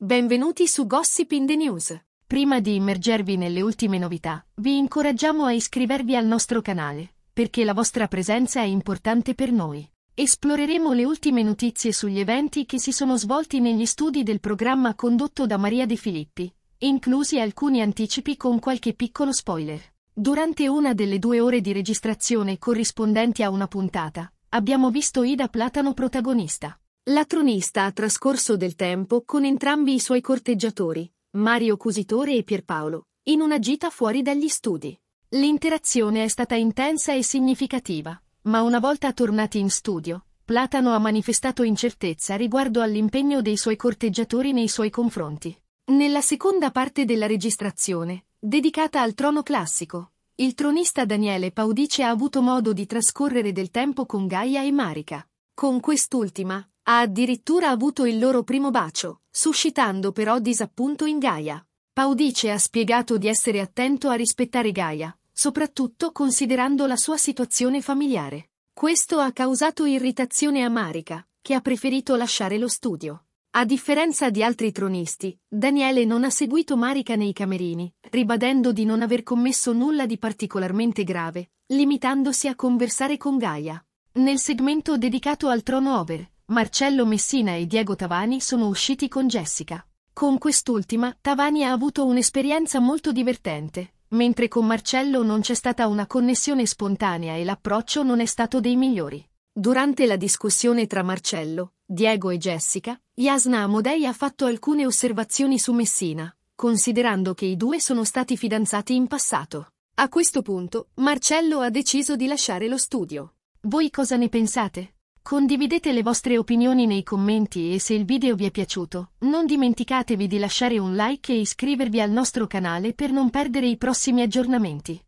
Benvenuti su Gossip in the News. Prima di immergervi nelle ultime novità, vi incoraggiamo a iscrivervi al nostro canale, perché la vostra presenza è importante per noi. Esploreremo le ultime notizie sugli eventi che si sono svolti negli studi del programma condotto da Maria De Filippi, inclusi alcuni anticipi con qualche piccolo spoiler. Durante una delle due ore di registrazione corrispondenti a una puntata, abbiamo visto Ida Platano protagonista. La tronista ha trascorso del tempo con entrambi i suoi corteggiatori, Mario Cusitore e Pierpaolo, in una gita fuori dagli studi. L'interazione è stata intensa e significativa, ma una volta tornati in studio, Platano ha manifestato incertezza riguardo all'impegno dei suoi corteggiatori nei suoi confronti. Nella seconda parte della registrazione, dedicata al trono classico, il tronista Daniele Paudice ha avuto modo di trascorrere del tempo con Gaia e Marica. Con quest'ultima, ha addirittura avuto il loro primo bacio, suscitando però disappunto in Gaia. Paudice ha spiegato di essere attento a rispettare Gaia, soprattutto considerando la sua situazione familiare. Questo ha causato irritazione a Marika, che ha preferito lasciare lo studio. A differenza di altri tronisti, Daniele non ha seguito Marika nei camerini, ribadendo di non aver commesso nulla di particolarmente grave, limitandosi a conversare con Gaia. Nel segmento dedicato al trono over, Marcello Messina e Diego Tavani sono usciti con Jessica. Con quest'ultima, Tavani ha avuto un'esperienza molto divertente, mentre con Marcello non c'è stata una connessione spontanea e l'approccio non è stato dei migliori. Durante la discussione tra Marcello, Diego e Jessica, Yasna Amodei ha fatto alcune osservazioni su Messina, considerando che i due sono stati fidanzati in passato. A questo punto, Marcello ha deciso di lasciare lo studio. Voi cosa ne pensate? Condividete le vostre opinioni nei commenti e se il video vi è piaciuto, non dimenticatevi di lasciare un like e iscrivervi al nostro canale per non perdere i prossimi aggiornamenti.